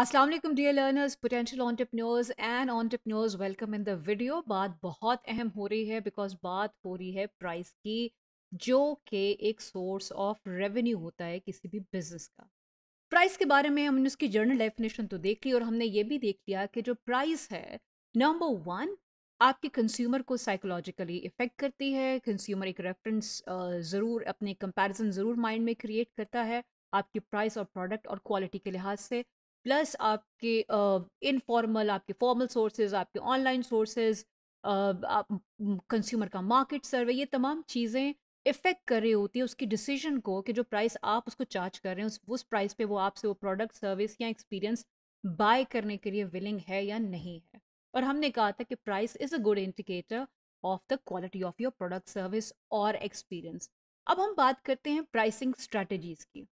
Aslam dear learners potential entrepreneurs and entrepreneurs welcome in the video बात बहुत अहम हो रही है बिकॉज बात हो रही है प्राइस की जो कि एक सोर्स ऑफ रेवेन्यू होता है किसी भी बिजनेस का प्राइस के बारे में हमने उसकी जर्नल डेफिनेशन तो देख ली और हमने ये भी देख लिया कि जो प्राइस है नंबर वन आपके कंज्यूमर को साइकोलॉजिकली इफ़ेक्ट करती है कंज्यूमर एक रेफरेंस ज़रूर अपने कंपैरिजन ज़रूर माइंड में क्रिएट करता है आपकी प्राइस और प्रोडक्ट और क्वालिटी के लिहाज से प्लस आपके इनफॉर्मल आपके फॉर्मल सोर्सेज आपके ऑनलाइन सोर्सेज कंज्यूमर का मार्केट सर्वे ये तमाम चीज़ें इफ़ेक्ट कर रही होती है उसकी डिसीजन को कि जो प्राइस आप उसको चार्ज कर रहे हैं उस उस प्राइस पे वो आपसे वो प्रोडक्ट सर्विस या एक्सपीरियंस बाय करने के लिए विलिंग है या नहीं है और हमने कहा था कि price is a good indicator of the quality of your product service और एक्सपीरियंस अब हम बात करते हैं प्राइसिंग स्ट्रैटेजीज की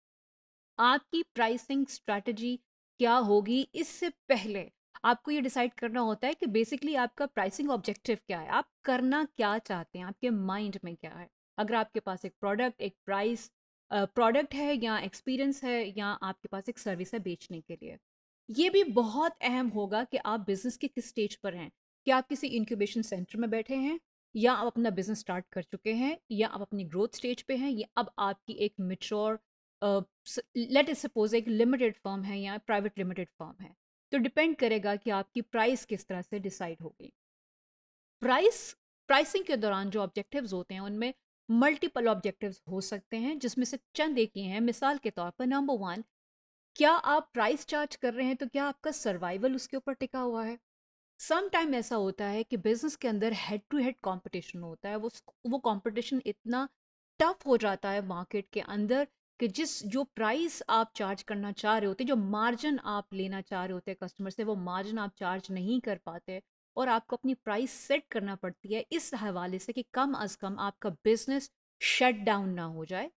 आपकी प्राइसिंग स्ट्रैटेजी क्या होगी इससे पहले आपको ये डिसाइड करना होता है कि बेसिकली आपका प्राइसिंग ऑब्जेक्टिव क्या है आप करना क्या चाहते हैं आपके माइंड में क्या है अगर आपके पास एक प्रोडक्ट एक प्राइस प्रोडक्ट है या एक्सपीरियंस है या आपके पास एक सर्विस है बेचने के लिए ये भी बहुत अहम होगा कि आप बिजनेस के किस स्टेज पर हैं क्या आप किसी इंक्यूबेशन सेंटर में बैठे हैं या आप अपना बिजनेस स्टार्ट कर चुके हैं या आप अपनी ग्रोथ स्टेज पे हैं या अब आपकी एक मिच्योर लेट इज सपोज एक लिमिटेड फर्म है या प्राइवेट लिमिटेड फर्म है तो डिपेंड करेगा कि आपकी प्राइस किस तरह से डिसाइड होगी प्राइस प्राइसिंग के दौरान जो ऑब्जेक्टिव्स होते हैं उनमें मल्टीपल ऑब्जेक्टिव्स हो सकते हैं जिसमें से चंद एक ही हैं मिसाल के तौर पर नंबर वन क्या आप प्राइस चार्ज कर रहे हैं तो क्या आपका सर्वाइवल उसके ऊपर टिका हुआ है सम टाइम ऐसा होता है कि बिजनेस के अंदर हेड टू हेड कंपटीशन होता है वो वो कंपटीशन इतना टफ हो जाता है मार्केट के अंदर कि जिस जो प्राइस आप चार्ज करना चाह रहे होते जो मार्जिन आप लेना चाह रहे होते कस्टमर से वो मार्जिन आप चार्ज नहीं कर पाते और आपको अपनी प्राइस सेट करना पड़ती है इस हवाले से कि कम अज़ कम आपका बिजनेस शट डाउन ना हो जाए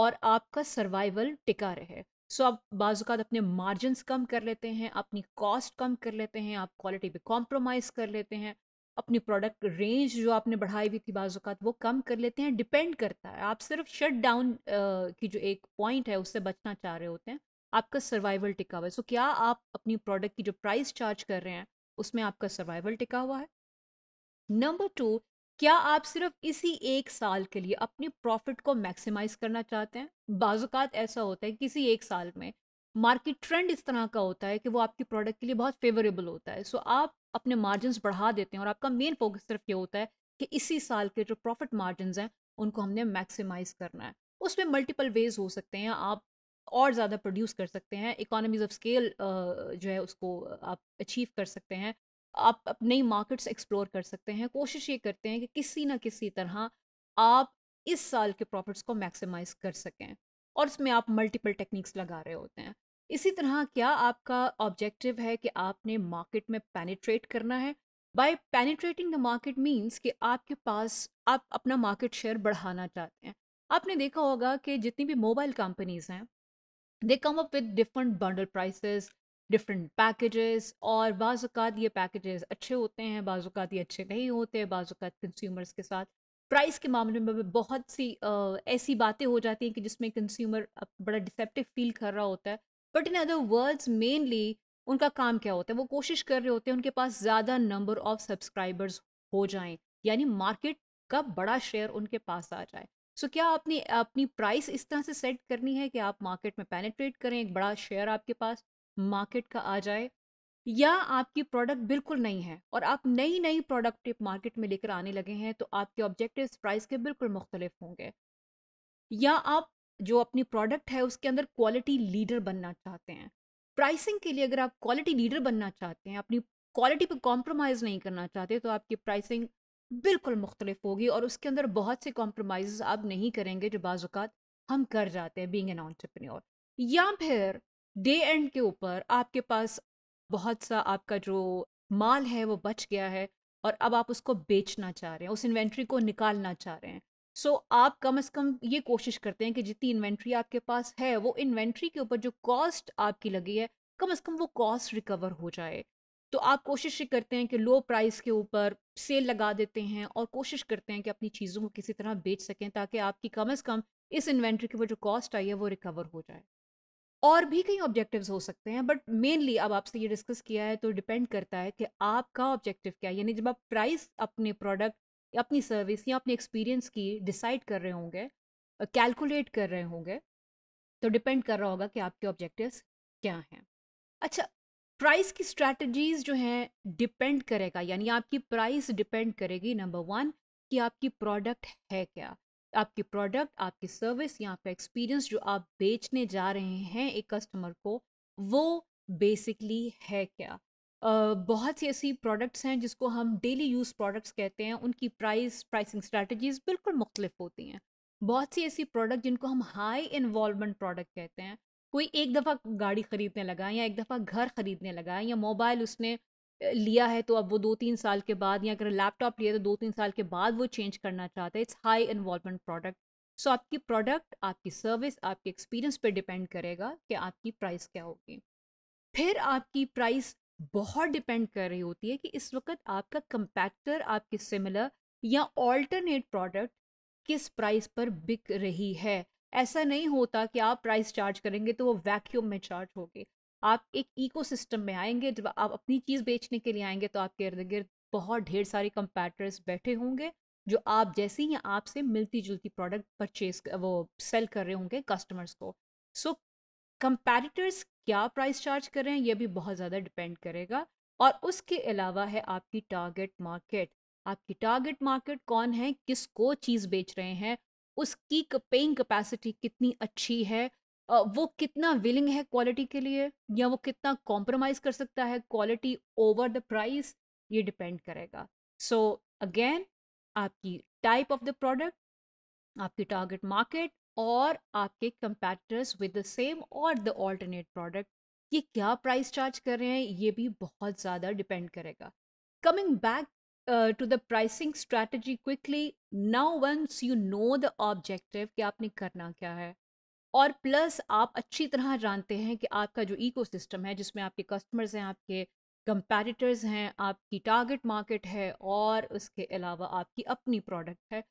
और आपका सर्वाइवल टिका रहे सो आप बाज़ात अपने मार्जिन कम कर लेते हैं अपनी कॉस्ट कम कर लेते हैं आप क्वालिटी पे कॉम्प्रोमाइज़ कर लेते हैं अपनी प्रोडक्ट रेंज जो आपने बढ़ाई हुई थी बाज़ात वो कम कर लेते हैं डिपेंड करता है आप सिर्फ शट डाउन की जो एक पॉइंट है उससे बचना चाह रहे होते हैं आपका सर्वाइवल टिका हुआ है सो so, क्या आप अपनी प्रोडक्ट की जो प्राइस चार्ज कर रहे हैं उसमें आपका सर्वाइवल टिका हुआ है नंबर टू क्या आप सिर्फ इसी एक साल के लिए अपने प्रॉफिट को मैक्सिमाइज करना चाहते हैं बाज़ात ऐसा होता है किसी एक साल में मार्केट ट्रेंड इस तरह का होता है कि वो आपकी प्रोडक्ट के लिए बहुत फेवरेबल होता है सो so, आप अपने मार्जिन बढ़ा देते हैं और आपका मेन फोकस सिर्फ ये होता है कि इसी साल के जो प्रॉफिट मार्जिन हैं उनको हमने मैक्सिमाइज करना है उसमें मल्टीपल वेज हो सकते हैं आप और ज़्यादा प्रोड्यूस कर सकते हैं इकोनॉमीज ऑफ स्केल जो है उसको आप अचीव कर सकते हैं आप नई मार्केट्स एक्सप्लोर कर सकते हैं कोशिश ये करते हैं कि किसी ना किसी तरह आप इस साल के प्रॉफिट्स को मैक्सिमाइज कर सकें और इसमें आप मल्टीपल टेक्निक्स लगा रहे होते हैं इसी तरह क्या आपका ऑब्जेक्टिव है कि आपने मार्केट में पेनिट्रेट करना है by penetrating the market means कि आपके पास आप अपना मार्केट शेयर बढ़ाना चाहते हैं आपने देखा होगा कि जितनी भी मोबाइल कंपनीज हैं they come up with different bundle prices different packages और बाज़ात ये पैकेजेस अच्छे होते हैं बाज़ात ये अच्छे नहीं होते बाज़ात कंज्यूमर्स के साथ प्राइस के मामले में बहुत सी आ, ऐसी बातें हो जाती हैं कि जिसमें कंज्यूमर बड़ा डिसेप्टिव फील कर रहा होता है but in other words mainly उनका काम क्या होता है वो कोशिश कर रहे होते हैं उनके पास ज़्यादा नंबर ऑफ सब्सक्राइबर्स हो जाएं यानी मार्केट का बड़ा शेयर उनके पास आ जाए सो so, क्या आपने अपनी प्राइस इस तरह से सेट करनी है कि आप मार्केट में पेनिट्रेट करें एक बड़ा शेयर आपके पास मार्केट का आ जाए या आपकी प्रोडक्ट बिल्कुल नहीं है और आप नई नई प्रोडक्ट मार्केट में लेकर आने लगे हैं तो आपके ऑब्जेक्टिव प्राइस के बिल्कुल मुख्तलिफ होंगे या आप जो अपनी प्रोडक्ट है उसके अंदर क्वालिटी लीडर बनना चाहते हैं प्राइसिंग के लिए अगर आप क्वालिटी लीडर बनना चाहते हैं अपनी क्वालिटी पर कॉम्प्रोमाइज़ नहीं करना चाहते तो आपकी प्राइसिंग बिल्कुल मुख्तलिफ होगी और उसके अंदर बहुत से कॉम्प्रोमाइज आप नहीं करेंगे जो बाज़ात हम कर जाते हैं बींग एन ऑन्टरप्रन्योर या फिर डे एंड के ऊपर आपके पास बहुत सा आपका जो माल है वो बच गया है और अब आप उसको बेचना चाह रहे हैं उस इन्वेंट्री को निकालना चाह रहे हैं सो so, आप कम से कम ये कोशिश करते हैं कि जितनी इन्वेंट्री आपके पास है वो इन्वेंट्री के ऊपर जो कॉस्ट आपकी लगी है कम से कम वो कॉस्ट रिकवर हो जाए तो आप कोशिश ये करते हैं कि लो प्राइस के ऊपर सेल लगा देते हैं और कोशिश करते हैं कि अपनी चीज़ों को किसी तरह बेच सकें ताकि आपकी कम से कम इस इन्वेंट्री की वो जो कॉस्ट आई है वो रिकवर हो जाए और भी कई ऑब्जेक्टिव्स हो सकते हैं बट मेनली अब आपसे ये डिस्कस किया है तो डिपेंड करता है कि आपका ऑब्जेक्टिव क्या है यानी जब आप प्राइस अपने प्रोडक्ट अपनी सर्विस या अपने एक्सपीरियंस की डिसाइड कर रहे होंगे कैलकुलेट कर रहे होंगे तो डिपेंड कर रहा होगा कि आपके ऑब्जेक्टिव्स क्या हैं अच्छा प्राइस की स्ट्रैटेजीज जो हैं डिपेंड करेगा यानी आपकी प्राइस डिपेंड करेगी नंबर वन कि आपकी प्रोडक्ट है क्या आपकी प्रोडक्ट आपकी सर्विस या आपका एक्सपीरियंस जो आप बेचने जा रहे हैं एक कस्टमर को वो बेसिकली है क्या बहुत सी ऐसी प्रोडक्ट्स हैं जिसको हम डेली यूज़ प्रोडक्ट्स कहते हैं उनकी प्राइस प्राइसिंग स्ट्रेटजीज़ बिल्कुल मुख्तलिफ होती हैं बहुत सी ऐसी प्रोडक्ट जिनको हम हाई इन्वॉलमेंट प्रोडक्ट कहते हैं कोई एक दफ़ा गाड़ी ख़रीदने लगा या एक दफ़ा घर ख़रीदने लगा या मोबाइल उसने लिया है तो अब वो दो तीन साल के बाद या अगर लैपटॉप लिया तो दो तीन साल के बाद वो चेंज करना चाहते हैं it's high involvement product so आपकी प्रोडक्ट आपकी सर्विस आपके एक्सपीरियंस पे डिपेंड करेगा कि आपकी प्राइस क्या होगी फिर आपकी प्राइस बहुत डिपेंड कर रही होती है कि इस वक्त आपका कंपैक्टर आपके सिमिलर या ऑल्टरनेट प्रोडक्ट किस प्राइस पर बिक रही है ऐसा नहीं होता कि आप प्राइस चार्ज करेंगे तो वो वैक्यूम में चार्ज होगे आप एक इकोसिस्टम में आएंगे जब आप अपनी चीज़ बेचने के लिए आएंगे तो आपके इर्द गिर्द बहुत ढेर सारे कंपैटर्स बैठे होंगे जो आप जैसी या आपसे मिलती जुलती प्रोडक्ट परचेज वो सेल कर रहे होंगे कस्टमर्स को सो कंपेरिटर्स क्या प्राइस चार्ज कर रहे हैं ये भी बहुत ज़्यादा डिपेंड करेगा और उसके अलावा है आपकी टारगेट मार्केट आपकी टारगेट मार्केट कौन है किसको चीज़ बेच रहे हैं उसकी पेइंग कैपेसिटी कितनी अच्छी है वो कितना विलिंग है क्वालिटी के लिए या वो कितना कॉम्प्रोमाइज़ कर सकता है क्वालिटी ओवर द प्राइस ये डिपेंड करेगा सो so, अगेन आपकी टाइप ऑफ द प्रोडक्ट आपकी टारगेट मार्केट और आपके कंपेटर्स विद द सेम और द ऑल्टरनेट प्रोडक्ट ये क्या प्राइस चार्ज कर रहे हैं ये भी बहुत ज़्यादा डिपेंड करेगा coming back to the pricing strategy quickly now once you know the objective कि आपने करना क्या है और प्लस आप अच्छी तरह जानते हैं कि आपका जो इको है जिसमें आपके कस्टमर्स हैं आपके कंपेटिटर्स हैं आपकी टारगेट मार्केट है और उसके अलावा आपकी अपनी प्रोडक्ट है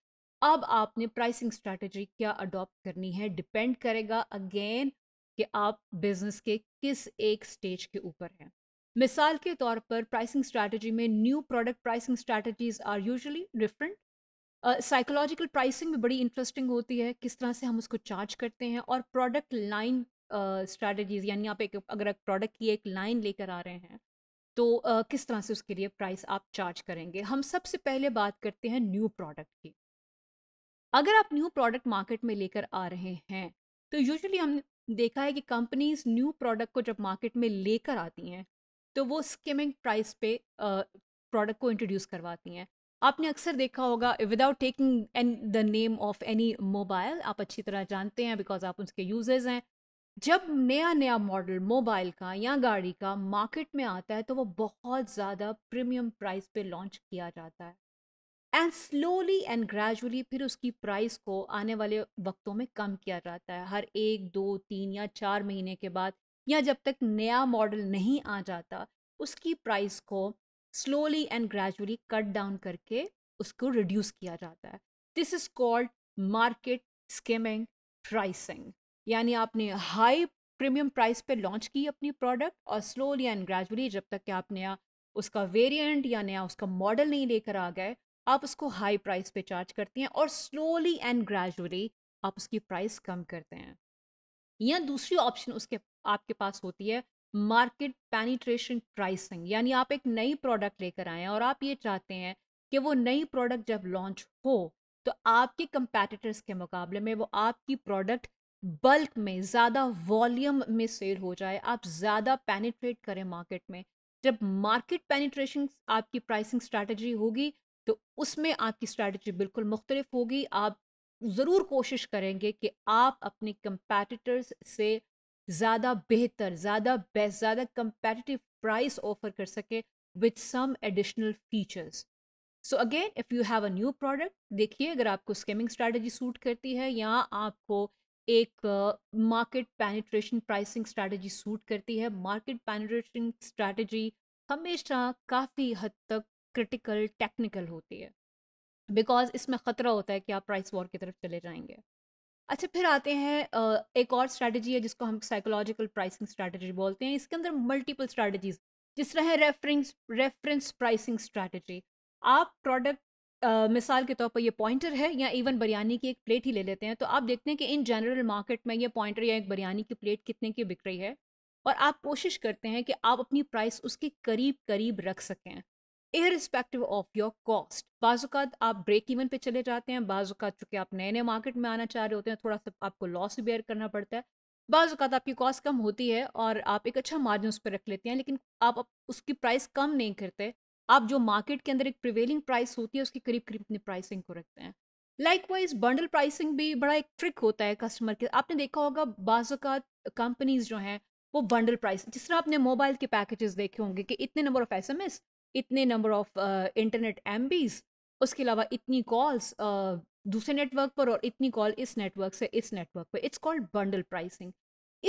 अब आपने प्राइसिंग स्ट्रैटेजी क्या अडॉप्ट करनी है डिपेंड करेगा अगेन कि आप बिजनेस के किस एक स्टेज के ऊपर हैं मिसाल के तौर पर प्राइसिंग स्ट्रैटेजी में new product pricing strategies are usually different psychological pricing भी बड़ी इंटरेस्टिंग होती है किस तरह से हम उसको चार्ज करते हैं और प्रोडक्ट लाइन स्ट्रैटेजीज यानी आप एक अगर प्रोडक्ट की एक लाइन लेकर आ रहे हैं तो uh, किस तरह से उसके लिए प्राइस आप चार्ज करेंगे हम सबसे पहले बात करते हैं न्यू प्रोडक्ट की अगर आप न्यू प्रोडक्ट मार्केट में लेकर आ रहे हैं तो यूजुअली हम देखा है कि कंपनीज न्यू प्रोडक्ट को जब मार्केट में लेकर आती हैं तो वो स्किमिंग प्राइस पे प्रोडक्ट को इंट्रोड्यूस करवाती हैं आपने अक्सर देखा होगा without taking an the name of any mobile आप अच्छी तरह जानते हैं बिकॉज आप उसके यूजर्स हैं जब नया नया मॉडल मोबाइल का या गाड़ी का मार्केट में आता है तो वो बहुत ज़्यादा प्रीमियम प्राइस पे लॉन्च किया जाता है एंड स्लोली एंड ग्रेजुअली फिर उसकी प्राइस को आने वाले वक्तों में कम किया जाता है हर एक दो तीन या चार महीने के बाद या जब तक नया मॉडल नहीं आ जाता उसकी प्राइस को slowly and gradually cut down करके उसको रिड्यूस किया जाता है this is called market skimming pricing यानी आपने हाई प्रीमियम प्राइस पे लॉन्च की अपनी प्रोडक्ट और स्लोली एंड ग्रेजुअली जब तक कि आप नया उसका वेरिएंट या नया उसका मॉडल नहीं लेकर आ गए आप उसको हाई प्राइस पे चार्ज करते हैं और स्लोली एंड ग्रेजुअली आप उसकी प्राइस कम करते हैं या दूसरी ऑप्शन उसके आपके पास होती है मार्केट पैनिट्रेशन प्राइसिंग यानी आप एक नई प्रोडक्ट लेकर आए और आप ये चाहते हैं कि वो नई प्रोडक्ट जब लॉन्च हो तो आपके कंपेटिटर्स के मुकाबले में वो आपकी प्रोडक्ट बल्क में ज़्यादा वॉल्यूम में सेल हो जाए आप ज़्यादा पेनिट्रेट करें मार्केट में जब मार्केट पेनिट्रेशन आपकी प्राइसिंग स्ट्रैटेजी होगी तो उसमें आपकी स्ट्रैटेजी बिल्कुल मुख्तलिफ होगी आप ज़रूर कोशिश करेंगे कि आप अपने कंपेटिटर्स से ज़्यादा बेहतर ज़्यादा बेस्ट ज़्यादा कंपेटिटिव प्राइस ऑफर कर सके with some additional features so again if you have a new product देखिए अगर आपको स्कैमिंग स्ट्रैटेजी सूट करती है या आपको एक market penetration pricing strategy suit करती है मार्केट पेनिट्रेशन स्ट्रैटेजी हमेशा काफ़ी हद तक क्रिटिकल टेक्निकल होती है बिकॉज इसमें ख़तरा होता है कि आप प्राइस वॉर की तरफ चले जाएंगे अच्छा फिर आते हैं एक और स्ट्रैटेजी है जिसको हम साइकोलॉजिकल प्राइसिंग स्ट्रैटेजी बोलते हैं इसके अंदर मल्टीपल स्ट्रैटेजीज जिस तरह है रेफरेंस रेफरेंस प्राइसिंग स्ट्रैटेजी आप प्रोडक्ट मिसाल के तौर पर ये पॉइंटर है या इवन बिरयानी की एक प्लेट ही ले लेते हैं तो आप देखते हैं कि इन जनरल मार्केट में ये पॉइंटर या एक बिरयानी की प्लेट कितने की बिक रही है और आप कोशिश करते हैं कि आप अपनी प्राइस उसके करीब करीब रख सकें इरिस्पेक्टिव ऑफ योर कॉस्ट बाज़ात आप ब्रेक इवन पे चले जाते हैं बाज़ात चूँकि आप नए नए मार्केट में आना चाह रहे होते हैं थोड़ा सा आपको लॉस बेयर करना पड़ता है बाज़ात आपकी कॉस्ट कम होती है और आप एक अच्छा मार्जिन उस पर रख लेते हैं लेकिन आप उसकी प्राइस कम नहीं करते आप जो मार्केट के अंदर एक प्रिवेलिंग प्राइस होती है उसके करीब करीब अपनी प्राइसिंग को रखते हैं लाइक वाइज बंडल प्राइसिंग भी बड़ा एक ट्रिक होता है कस्टमर के आपने देखा होगा बाज़ात कंपनीज जो हैं वो बंडल प्राइस जिस तरह आपने मोबाइल के पैकेजेस देखे होंगे कि इतने number of S M S इतने नंबर ऑफ इंटरनेट एम उसके अलावा इतनी कॉल्स दूसरे नेटवर्क पर और इतनी कॉल इस नेटवर्क से इस नेटवर्क पर इट्स कॉल्ड बंडल प्राइसिंग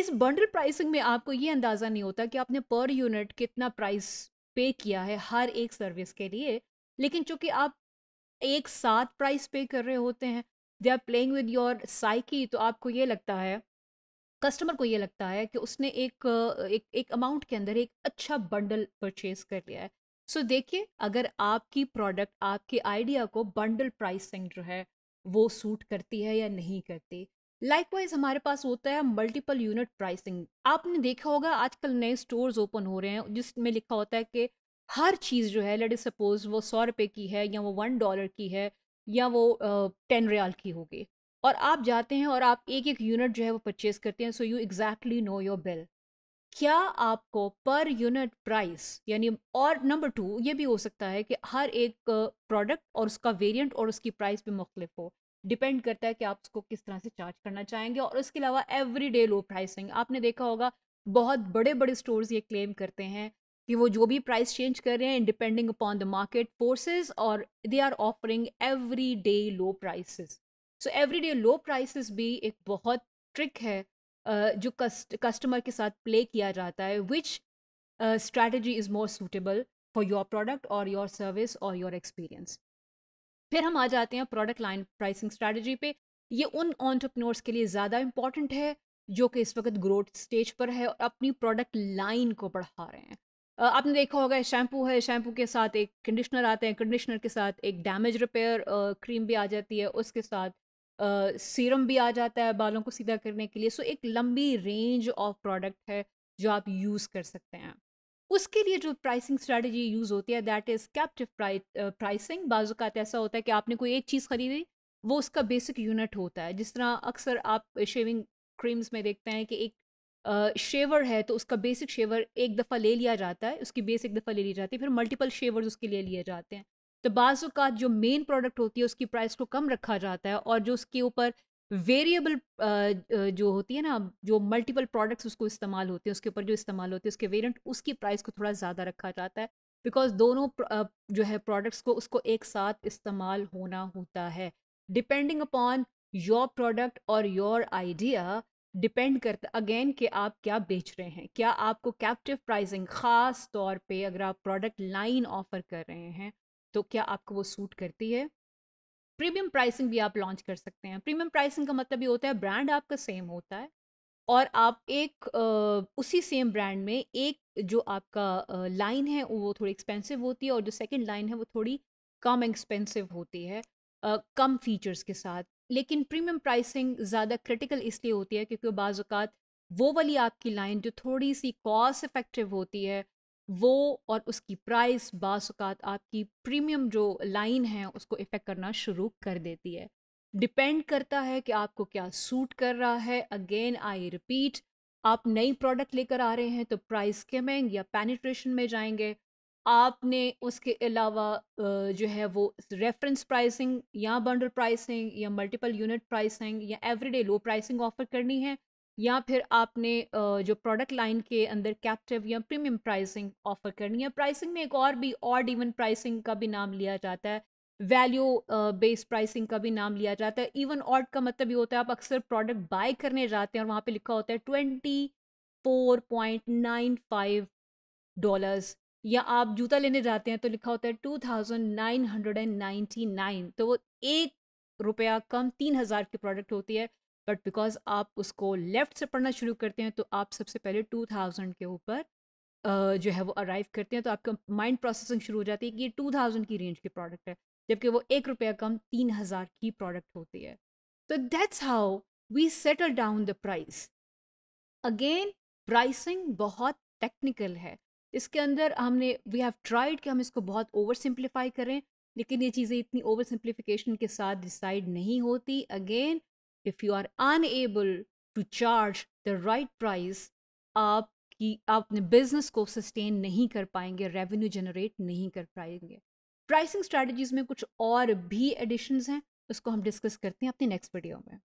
इस बंडल प्राइसिंग में आपको ये अंदाज़ा नहीं होता कि आपने पर यूनिट कितना प्राइस पे किया है हर एक सर्विस के लिए लेकिन चूंकि आप एक साथ प्राइस पे कर रहे होते हैं they are playing with your psyche तो आपको ये लगता है कस्टमर को ये लगता है कि उसने एक एक अमाउंट के अंदर एक अच्छा बंडल परचेज कर लिया है सो so, देखिए अगर आपकी प्रोडक्ट आपके आइडिया को बंडल प्राइसिंग जो है वो सूट करती है या नहीं करती लाइकवाइज हमारे पास होता है मल्टीपल यूनिट प्राइसिंग आपने देखा होगा आजकल नए स्टोर्स ओपन हो रहे हैं जिसमें लिखा होता है कि हर चीज़ जो है लेट सपोज वो सौ रुपये की है या वो वन डॉलर की है या वो टेन रियाल की होगी और आप जाते हैं और आप एक एक यूनिट जो है वो परचेज करते हैं so you exactly know your bill क्या आपको पर यूनिट प्राइस यानी और नंबर टू ये भी हो सकता है कि हर एक प्रोडक्ट और उसका वेरिएंट और उसकी प्राइस भी मुख्तलिफ हो डिपेंड करता है कि आप उसको किस तरह से चार्ज करना चाहेंगे और इसके अलावा एवरी डे लो प्राइसिंग आपने देखा होगा बहुत बड़े बड़े स्टोर्स ये क्लेम करते हैं कि वो जो भी प्राइस चेंज कर रहे हैं depending upon the market forces और they are offering every day low prices so every day low prices भी एक बहुत ट्रिक है जो कस्ट कस्टमर के साथ प्ले किया जाता है which strategy is more suitable for your product और योर सर्विस और योर एक्सपीरियंस फिर हम आ जाते हैं प्रोडक्ट लाइन प्राइसिंग स्ट्रैटेजी पे ये उन ऑन्टरप्रनोर्स के लिए ज़्यादा इंपॉर्टेंट है जो कि इस वक्त ग्रोथ स्टेज पर है और अपनी प्रोडक्ट लाइन को बढ़ा रहे हैं आपने देखा होगा शैम्पू है शैम्पू के साथ एक कंडीशनर आते हैं कंडीशनर के साथ एक डैमेज रिपेयर क्रीम भी आ जाती है उसके साथ सीरम भी आ जाता है बालों को सीधा करने के लिए सो एक लंबी रेंज ऑफ प्रोडक्ट है जो आप यूज़ कर सकते हैं उसके लिए जो प्राइसिंग स्ट्रेटजी यूज़ होती है दैट इज़ कैप्टिव प्राइसिंग बाजू का ऐसा होता है कि आपने कोई एक चीज़ खरीदी वो उसका बेसिक यूनिट होता है जिस तरह अक्सर आप शेविंग क्रीम्स में देखते हैं कि एक शेवर है तो उसका बेसिक शेवर एक दफ़ा ले लिया जाता है उसकी बेस एक दफ़ा ले ली जाती है फिर मल्टीपल शेवर्स उसके लिए लिए जाते हैं तो बाज़ात जो मेन प्रोडक्ट होती है उसकी प्राइस को कम रखा जाता है और जो उसके ऊपर वेरिएबल जो होती है ना जो मल्टीपल प्रोडक्ट्स उसको इस्तेमाल होते हैं उसके ऊपर जो इस्तेमाल होते हैं उसके वेरिएंट उसकी प्राइस को थोड़ा ज़्यादा रखा जाता है बिकॉज दोनों जो है प्रोडक्ट्स को उसको एक साथ इस्तेमाल होना होता है डिपेंडिंग अपॉन योर प्रोडक्ट और योर आइडिया डिपेंड करता अगेन कि आप क्या बेच रहे हैं क्या आपको कैप्टिव प्राइसिंग ख़ास तौर पे अगर आप प्रोडक्ट लाइन ऑफर कर रहे हैं तो क्या आपको वो सूट करती है प्रीमियम प्राइसिंग भी आप लॉन्च कर सकते हैं प्रीमियम प्राइसिंग का मतलब ये होता है ब्रांड आपका सेम होता है और आप एक उसी सेम ब्रांड में एक जो आपका लाइन है वो थोड़ी एक्सपेंसिव होती है और जो सेकंड लाइन है वो थोड़ी कम एक्सपेंसिव होती है कम फीचर्स के साथ लेकिन प्रीमियम प्राइसिंग ज़्यादा क्रिटिकल इसलिए होती है क्योंकि बाज़ात वो वाली आपकी लाइन जो थोड़ी सी कॉस्ट इफ़ेक्टिव होती है वो और उसकी प्राइस बासुकात आपकी प्रीमियम जो लाइन है उसको इफ़ेक्ट करना शुरू कर देती है डिपेंड करता है कि आपको क्या सूट कर रहा है अगेन आई रिपीट आप नई प्रोडक्ट लेकर आ रहे हैं तो प्राइस स्किमिंग या पेनिट्रेशन में जाएंगे आपने उसके अलावा जो है वो रेफरेंस प्राइसिंग या बंडल प्राइसिंग या मल्टीपल यूनिट प्राइसिंग या एवरीडे लो प्राइसिंग ऑफर करनी है या फिर आपने जो प्रोडक्ट लाइन के अंदर कैप्टिव या प्रीमियम प्राइसिंग ऑफर करनी है प्राइसिंग में एक और भी ऑड इवन प्राइसिंग का भी नाम लिया जाता है वैल्यू बेस्ड प्राइसिंग का भी नाम लिया जाता है इवन ऑड का मतलब ये होता है आप अक्सर प्रोडक्ट बाय करने जाते हैं और वहाँ पे लिखा होता है twenty four point nine five dollars या आप जूता लेने जाते हैं तो लिखा होता है two thousand nine hundred and ninety nine तो वो एक रुपया कम तीन हज़ार की प्रोडक्ट होती है बट बिकॉज आप उसको लेफ़्ट से पढ़ना शुरू करते हैं तो आप सबसे पहले टू थाउजेंड के ऊपर जो है वो अराइव करते हैं तो आपका माइंड प्रोसेसिंग शुरू हो जाती है कि ये टू थाउजेंड की रेंज के प्रोडक्ट है जबकि वो एक रुपया कम तीन हज़ार की प्रोडक्ट होती है तो that's how we settle down the price again pricing बहुत टेक्निकल है इसके अंदर हमने वी हैव ट्राइड कि हम इसको बहुत ओवर सिंप्लीफाई करें लेकिन ये चीज़ें इतनी ओवर सिंप्लीफिकेशन के साथ डिसाइड नहीं होती again if you are unable to charge the right price आप कि आप अपने बिजनेस को सस्टेन नहीं कर पाएंगे रेवेन्यू जनरेट नहीं कर पाएंगे प्राइसिंग स्ट्रैटेजीज में कुछ और भी एडिशंस हैं उसको हम डिस्कस करते हैं अपनी नेक्स्ट वीडियो में